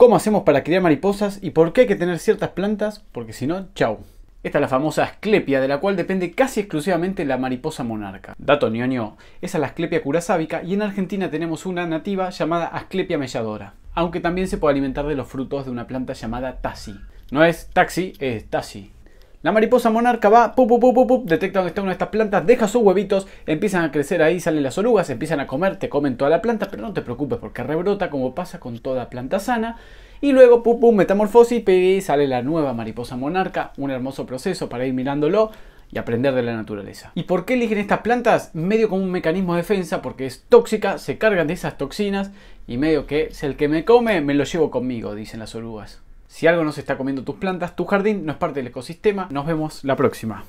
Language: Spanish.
cómo hacemos para criar mariposas y por qué hay que tener ciertas plantas, porque si no, chau. Esta es la famosa asclepia, de la cual depende casi exclusivamente la mariposa monarca. Dato ñoño, esa es la asclepia curasábica y en Argentina tenemos una nativa llamada asclepia melladora, aunque también se puede alimentar de los frutos de una planta llamada taxi. No es taxi, es taxi. La mariposa monarca va, detecta dónde está una de estas plantas, deja sus huevitos, empiezan a crecer ahí, salen las orugas, empiezan a comer, te comen toda la planta, pero no te preocupes porque rebrota como pasa con toda planta sana. Y luego, pum, metamorfosis, y sale la nueva mariposa monarca, un hermoso proceso para ir mirándolo y aprender de la naturaleza. ¿Y por qué eligen estas plantas? Medio como un mecanismo de defensa, porque es tóxica, se cargan de esas toxinas y medio que si el que me come, me lo llevo conmigo, dicen las orugas. Si algo no se está comiendo tus plantas, tu jardín no es parte del ecosistema. Nos vemos la próxima.